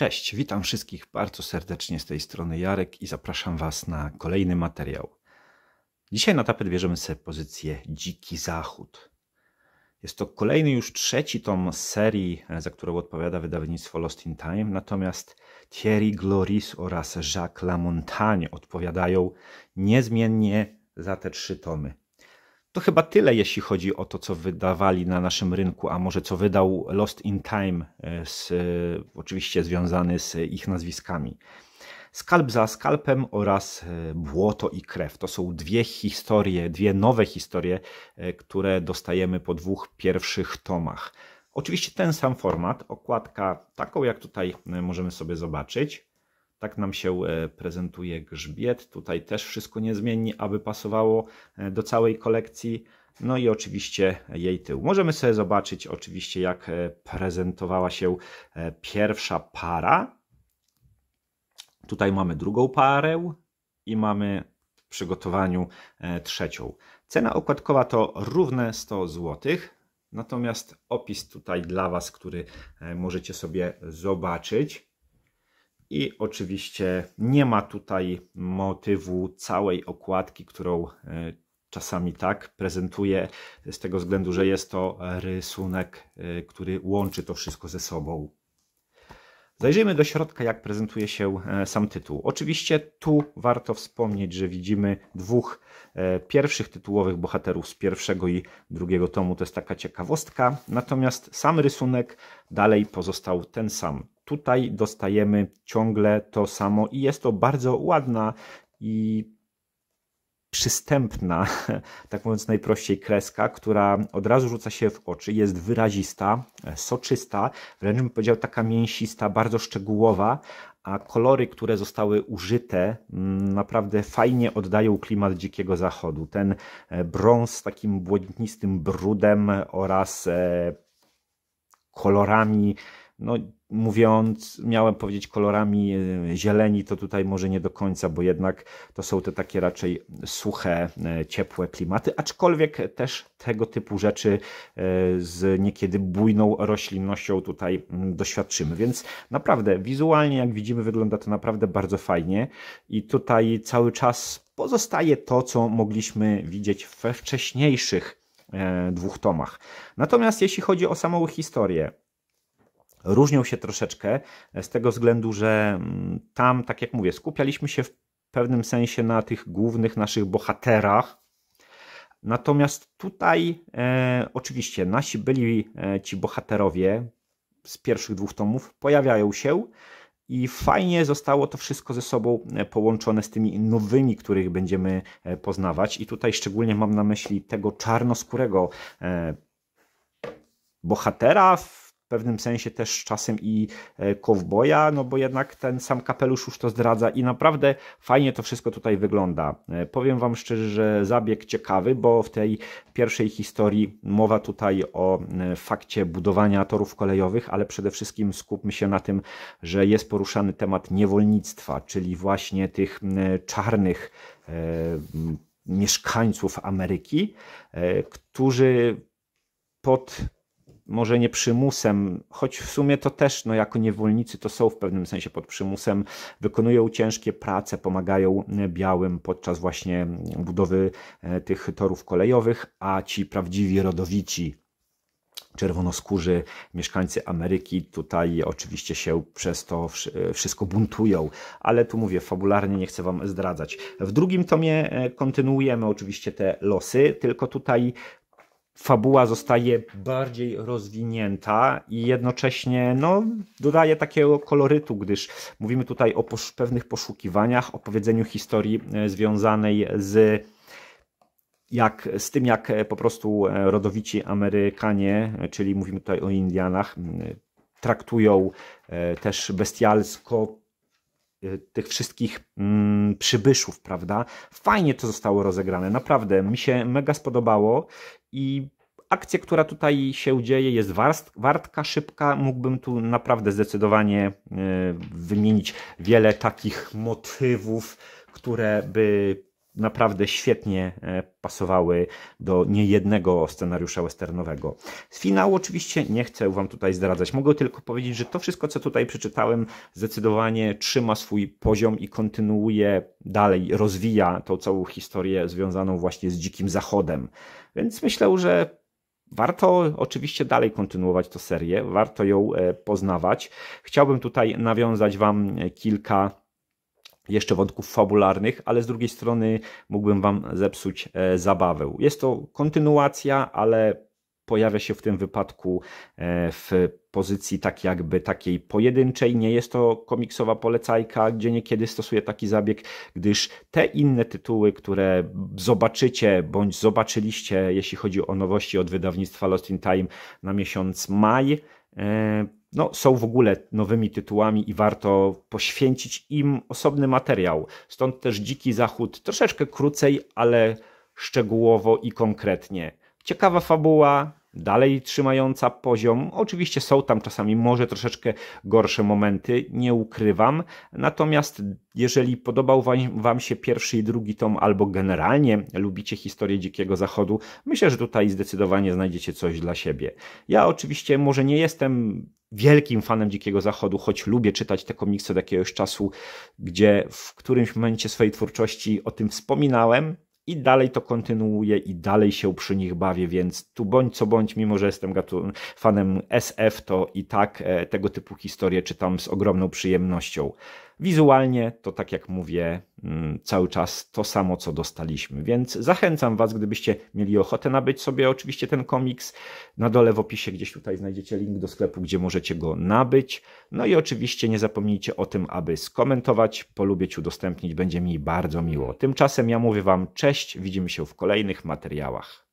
Cześć, witam wszystkich bardzo serdecznie z tej strony Jarek i zapraszam Was na kolejny materiał. Dzisiaj na tapet bierzemy sobie pozycję Dziki Zachód. Jest to kolejny już trzeci tom serii, e, za którą odpowiada wydawnictwo Lost in Time, natomiast Thierry Gloris oraz Jacques Lamontagne odpowiadają niezmiennie za te trzy tomy. To chyba tyle, jeśli chodzi o to, co wydawali na naszym rynku, a może co wydał Lost in Time, e, z, e, oczywiście związany z ich nazwiskami. Skalp za skalpem oraz e, Błoto i krew. To są dwie historie, dwie nowe historie, które dostajemy po dwóch pierwszych tomach. Oczywiście ten sam format, okładka taką jak tutaj możemy sobie zobaczyć. Tak nam się e, prezentuje grzbiet. Tutaj też wszystko niezmiennie, aby pasowało e, do całej kolekcji. No i oczywiście jej tył. Możemy sobie zobaczyć oczywiście jak e, prezentowała się pierwsza para. Tutaj mamy drugą parę i mamy w przygotowaniu trzecią. Cena okładkowa to równe 100 zł. Natomiast opis tutaj dla Was, który możecie sobie zobaczyć. I oczywiście nie ma tutaj motywu całej okładki, którą e, czasami tak prezentuje, z tego względu, że jest to rysunek, e, który łączy to wszystko ze sobą. Zajrzyjmy do środka, jak prezentuje się e, sam tytuł. Oczywiście tu warto wspomnieć, że widzimy dwóch pierwszych tytułowych bohaterów z pierwszego i drugiego tomu. To jest taka ciekawostka. Natomiast sam rysunek dalej pozostał ten sam. Tutaj dostajemy ciągle to samo i jest to bardzo ładna i przystępna, tak mówiąc najprościej, kreska, która od razu rzuca się w oczy, jest wyrazista, e, soczysta, wręcz bym powiedział taka mięsista, bardzo szczegółowa, a kolory, które zostały użyte, mm, naprawdę fajnie oddają klimat Dzikiego Zachodu. Ten e, brąz z takim błękitnistym brudem oraz e, kolorami, no mówiąc, miałem powiedzieć kolorami e, zieleni, to tutaj może nie do końca, bo jednak to są te takie raczej suche, e, ciepłe klimaty, aczkolwiek też tego typu rzeczy e, z niekiedy bujną roślinnością tutaj mm, doświadczymy. Więc naprawdę wizualnie, jak widzimy, wygląda to naprawdę bardzo fajnie i tutaj cały czas pozostaje to, co mogliśmy widzieć we wcześniejszych dwóch tomach. Natomiast jeśli chodzi o samą historię, różnią się troszeczkę e, z tego względu, że mm, tam, tak jak mówię, skupialiśmy się w pewnym sensie na tych głównych naszych bohaterach. Natomiast tutaj, e, oczywiście, nasi byli e, ci bohaterowie z pierwszych dwóch tomów, pojawiają się i fajnie zostało to wszystko ze sobą e, połączone z tymi nowymi, których będziemy e, poznawać. I tutaj szczególnie mam na myśli tego czarnoskórego bohatera, pewnym sensie też czasem i e, kowboja, no bo jednak ten sam kapelusz już to zdradza i naprawdę fajnie to wszystko tutaj wygląda. E, powiem Wam szczerze, że zabieg ciekawy, bo w tej pierwszej historii mowa tutaj o e, fakcie budowania torów kolejowych, ale przede wszystkim skupmy się na tym, że jest poruszany temat niewolnictwa, czyli właśnie tych czarnych mieszkańców Ameryki, którzy pod może nie przymusem, choć w sumie to też no, jako niewolnicy to są w pewnym sensie pod przymusem, wykonują ciężkie prace, pomagają e, białym podczas właśnie budowy e, tych torów kolejowych, a ci prawdziwi rodowici czerwonoskórzy mieszkańcy Ameryki tutaj oczywiście się przez to e, wszystko buntują, ale tu mówię fabularnie, nie chcę Wam zdradzać. W drugim tomie kontynuujemy oczywiście te losy, tylko tutaj fabuła zostaje bardziej rozwinięta i jednocześnie no, dodaje takiego kolorytu, gdyż mówimy tutaj o posz pewnych poszukiwaniach, opowiedzeniu historii e, związanej z jak, z tym, jak e, po prostu e, rodowici Amerykanie, czyli mówimy tutaj o Indianach, traktują też bestialsko tych wszystkich mm, przybyszów, prawda? Fajnie to zostało rozegrane, naprawdę. Mi się mega spodobało i akcja, która tutaj się dzieje, jest wartka szybka. Mógłbym tu naprawdę zdecydowanie e, wymienić wiele takich motywów, które by naprawdę świetnie e, pasowały do niejednego scenariusza westernowego. Z finału oczywiście nie chcę Wam tutaj zdradzać. Mogę tylko powiedzieć, że to wszystko, co tutaj przeczytałem, zdecydowanie trzyma swój poziom i kontynuuje dalej, rozwija tą całą historię związaną właśnie z Dzikim Zachodem. Więc myślę, że Warto oczywiście dalej kontynuować tę serię, warto ją e, poznawać. Chciałbym tutaj nawiązać Wam e, kilka jeszcze wątków fabularnych, ale z drugiej strony mógłbym Wam zepsuć e, zabawę. Jest to kontynuacja, ale pojawia się w tym wypadku e, w pozycji tak jakby takiej pojedynczej. Nie jest to komiksowa polecajka, gdzie niekiedy stosuje taki zabieg, gdyż te inne tytuły, które zobaczycie bądź zobaczyliście, jeśli chodzi o nowości od wydawnictwa Lost in Time na miesiąc maj, e, no, są w ogóle nowymi tytułami i warto poświęcić im osobny materiał. Stąd też Dziki Zachód troszeczkę krócej, ale szczegółowo i konkretnie. Ciekawa fabuła, dalej trzymająca poziom. Oczywiście są tam czasami może troszeczkę gorsze momenty, nie ukrywam. Natomiast jeżeli podobał Wam się pierwszy i drugi tom, albo generalnie lubicie historię Dzikiego Zachodu, myślę, że tutaj zdecydowanie znajdziecie coś dla siebie. Ja oczywiście może nie jestem wielkim fanem Dzikiego Zachodu, choć lubię czytać te komiksy od jakiegoś czasu, gdzie w którymś momencie swojej twórczości o tym wspominałem, i dalej to kontynuuję i dalej się przy nich bawię, więc tu bądź co bądź, mimo że jestem fanem SF, to i tak e, tego typu historie czytam z ogromną przyjemnością. Wizualnie to, tak jak mówię, mm, cały czas to samo, co dostaliśmy. Więc zachęcam Was, gdybyście mieli ochotę nabyć sobie oczywiście ten komiks. Na dole w opisie gdzieś tutaj znajdziecie link do sklepu, gdzie możecie go nabyć. No i oczywiście nie zapomnijcie o tym, aby skomentować, polubić, udostępnić. Będzie mi bardzo miło. Tymczasem ja mówię Wam cześć, widzimy się w kolejnych materiałach.